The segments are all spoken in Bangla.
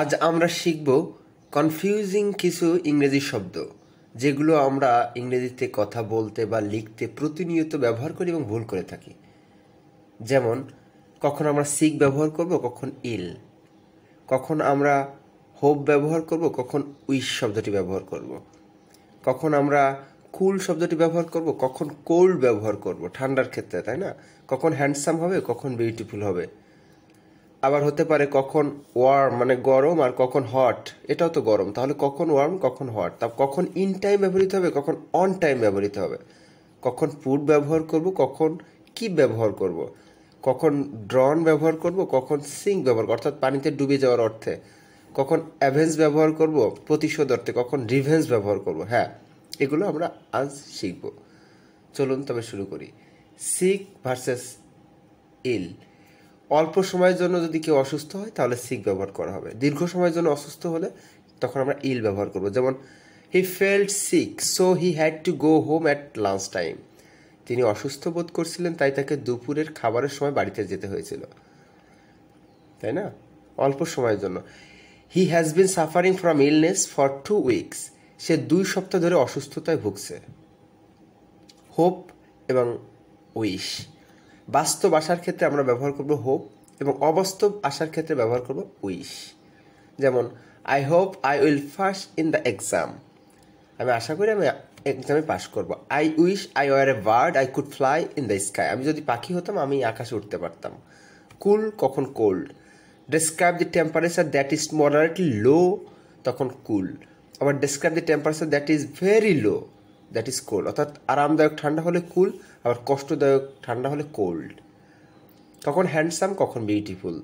আজ আমরা শিখব কনফিউজিং কিছু ইংরেজি শব্দ যেগুলো আমরা ইংরেজিতে কথা বলতে বা লিখতে প্রতিনিয়ত ব্যবহার করি এবং ভুল করে থাকি যেমন কখন আমরা সিক ব্যবহার করব কখন ইল কখন আমরা হোপ ব্যবহার করব কখন উইশ শব্দটি ব্যবহার করব। কখন আমরা কুল শব্দটি ব্যবহার করব কখন কোল্ড ব্যবহার করব ঠান্ডার ক্ষেত্রে তাই না কখন হ্যান্ডসাম হবে কখন বিউটিফুল হবে আবার হতে পারে কখন ওয়ার্ম মানে গরম আর কখন হট এটাও তো গরম তাহলে কখন ওয়ার্ম কখন হট তা কখন ইন টাইম ব্যবহৃত হবে কখন অন টাইম ব্যবহৃত হবে কখন ফুড ব্যবহার করব কখন কি ব্যবহার করব। কখন ড্রন ব্যবহার করব কখন সিঙ্ক ব্যবহার অর্থাৎ পানিতে ডুবে যাওয়ার অর্থে কখন অ্যাভেন্স ব্যবহার করব প্রতিশোধ অর্থে কখন রিভেন্স ব্যবহার করব হ্যাঁ এগুলো আমরা আজ শিখব চলুন তবে শুরু করি সিক ভার্সেস ইল অল্প সময়ের জন্য যদি কেউ অসুস্থ হয় তাহলে সিক ব্যবহার করা হবে দীর্ঘ সময়ের জন্য অসুস্থ হলে তখন আমরা ইল ব্যবহার করব যেমন he felt sick so he had to go home at lunch time তিনি অসুস্থ বোধ করছিলেন তাই তাকে দুপুরের খাবারের সময় বাড়িতে যেতে হয়েছিল তাই না অল্প সময়ের জন্য he has been suffering from illness for two weeks সে দুই সপ্তাহ ধরে অসুস্থতায় ভুগছে হোপ এবং উইশ বাস্তব আসার ক্ষেত্রে আমরা ব্যবহার করব হোপ এবং অবাস্তব আসার ক্ষেত্রে ব্যবহার করব উইশ যেমন I hope I will first in the exam আমি আশা করি আমি এক্সামে পাশ করব I wish I were a bird I could fly in the sky আমি যদি পাখি হতাম আমি আকাশে উঠতে পারতাম কুল কখন cold describe the temperature that is moderately low তখন কুল আবার describe the temperature that is very low that is cold অর্থাৎ আরামদায়ক ঠান্ডা হলে কুল আবার কষ্টদায়ক ঠান্ডা হলে কোল্ড কখন হ্যান্ডসাম কখন বিউটিফুল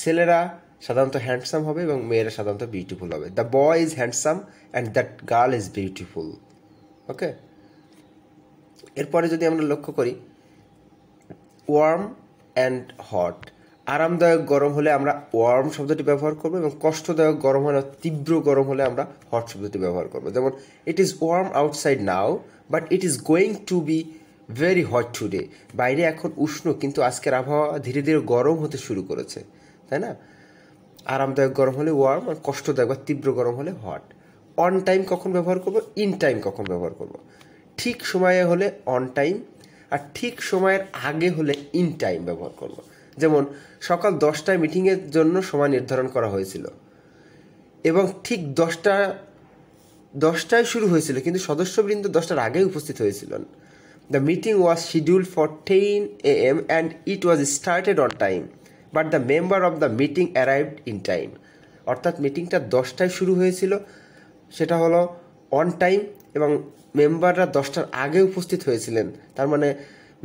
ছেলেরা সাধারণত হ্যান্ডসাম হবে এবং মেয়েরা সাধারণত বিউটিফুল হবে the boy is handsome and that girl is beautiful okay এরপরে যদি আমরা লক্ষ্য করি ওয়ার্ম অ্যান্ড হট আরামদায়ক গরম হলে আমরা ওয়ার্ম শব্দটি ব্যবহার করবো এবং কষ্টদায়ক গরম হলে তীব্র গরম হলে আমরা হট শব্দটি ব্যবহার করবো যেমন it is warm outside now but it is going to be very hot today বাইরে এখন উষ্ণ কিন্তু আজকের আবহাওয়া ধীরে ধীরে গরম হতে শুরু করেছে তাই না আরামদায়ক গরম হলে ওয়ার্ম আর কষ্টদায়ক বা তীব্র গরম হলে হট অন টাইম কখন ব্যবহার করব ইন টাইম কখন ব্যবহার করব ঠিক সময়ে হলে অন টাইম আর ঠিক সময়ের আগে হলে ইন টাইম ব্যবহার করবো যেমন সকাল দশটায় মিটিংয়ের জন্য সময় নির্ধারণ করা হয়েছিল এবং ঠিক দশটা দশটায় শুরু হয়েছিল কিন্তু সদস্যবৃন্দ দশটার আগেই উপস্থিত হয়েছিলেন the meeting was schedule for ten A M and it was started on time but the member of the meeting arrived in time অর্থাৎ মিটিংটা দশটায় শুরু হয়েছিল সেটা হলো অন টাইম এবং মেম্বাররা দশটার আগে উপস্থিত হয়েছিলেন তার মানে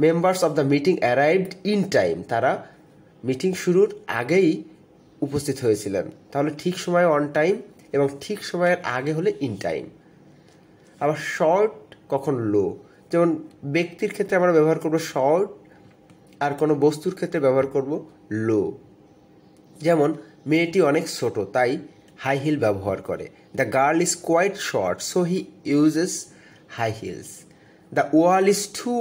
members of the meeting arrived in time তারা মিটিং শুরুর আগেই উপস্থিত হয়েছিলেন তাহলে ঠিক সময়ে অন টাইম এবং ঠিক সময়ের আগে হলে ইন টাইম আবার শর্ট কখন লো যেমন ব্যক্তির ক্ষেত্রে আমরা ব্যবহার করব শর্ট আর কোনো বস্তুর ক্ষেত্রে ব্যবহার করব লো যেমন মেয়েটি অনেক ছোট তাই হাই হিল ব্যবহার করে the girl is quite short so he uses high heels the wall is too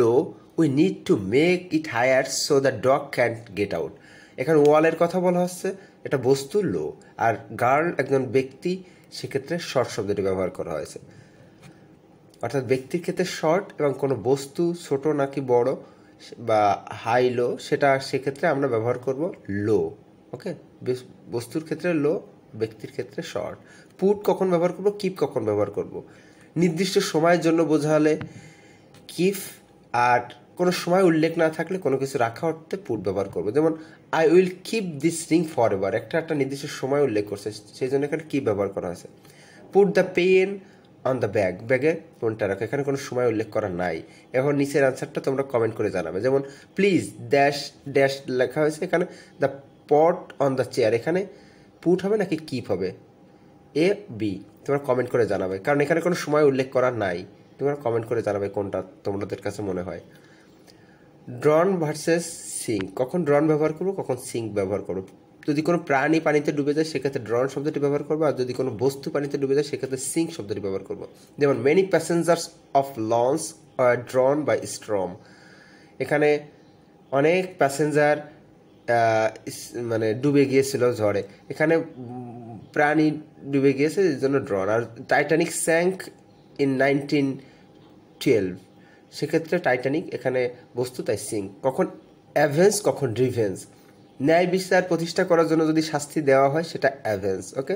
low we need to make it higher so the dog can get out এখানে ওয়ালের কথা বলা হচ্ছে এটা বস্তু লো আর গার্ল একজন ব্যক্তি সেক্ষেত্রে শর্ট শব্দটি ব্যবহার করা হয়েছে অর্থাৎ ব্যক্তির ক্ষেত্রে শর্ট এবং কোনো বস্তু ছোট নাকি বড় বা হাই লো সেটা সেক্ষেত্রে আমরা ব্যবহার করব লো ওকে বস্তুর ক্ষেত্রে লো ব্যক্তির ক্ষেত্রে শর্ট পুট কখন ব্যবহার করব কিপ কখন ব্যবহার করব নির্দিষ্ট সময়ের জন্য বোঝালে কিফ আর কোনো সময় উল্লেখ না থাকলে কোনো কিছু রাখা অর্থে পুট ব্যবহার করবো যেমন I will keep this ring forever একটা একটা নির্দিষ্ট সময় উল্লেখ করছে সেই জন্য এখানে কিপ ব্যবহার করা হয়েছে put the pen on the bag ব্যাগে ফোনটা রাখো এখানে কোনো সময় উল্লেখ করা নাই এখন নিচের আনসারটা তোমরা কমেন্ট করে জানাবে যেমন প্লিজ ড্যাশ ড্যাশ লেখা হয়েছে এখানে the pot on the chair এখানে পুট হবে নাকি কিপ হবে এ বি তোমরা কমেন্ট করে জানাবে কারণ এখানে কোনো সময় উল্লেখ করা নাই তোমরা কমেন্ট করে জানাবে কোনটা তোমাদের কাছে মনে হয় ড্রন ভার্সেস সিঙ্ক কখন ড্রন ব্যবহার করবো কখন সিঙ্ক ব্যবহার করবো যদি কোনো প্রাণী পানিতে ডুবে যায় সেক্ষেত্রে ড্রন শব্দটি ব্যবহার করবো আর যদি কোনো বস্তু পানিতে ডুবে যায় সেক্ষেত্রে সিঙ্ক শব্দটি ব্যবহার করবো যেমন many passengers of launch are drawn by storm এখানে অনেক প্যাসেঞ্জার মানে ডুবে গিয়েছিল ঝড়ে এখানে প্রাণী ডুবে গিয়েছে এর জন্য ড্রন আর Titanic sank in nineteen twelve সেক্ষেত্রে টাইটানিক এখানে বস্তু তাই সিং কখন অ্যাভেন্স কখন রিভেন্স ন্যায় বিচার প্রতিষ্ঠা করার জন্য যদি শাস্তি দেওয়া হয় সেটা অ্যাভেন্স ওকে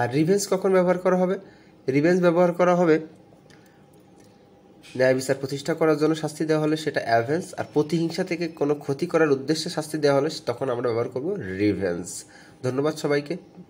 আর রিভেন্স কখন ব্যবহার করা হবে রিভেন্স ব্যবহার করা হবে ন্যায় বিচার প্রতিষ্ঠা করার জন্য শাস্তি দেওয়া হলে সেটা অ্যাভেন্স আর প্রতিহিংসা থেকে কোনো ক্ষতি করার উদ্দেশ্যে শাস্তি দেওয়া হলে তখন আমরা ব্যবহার করব রিভেন্স ধন্যবাদ সবাইকে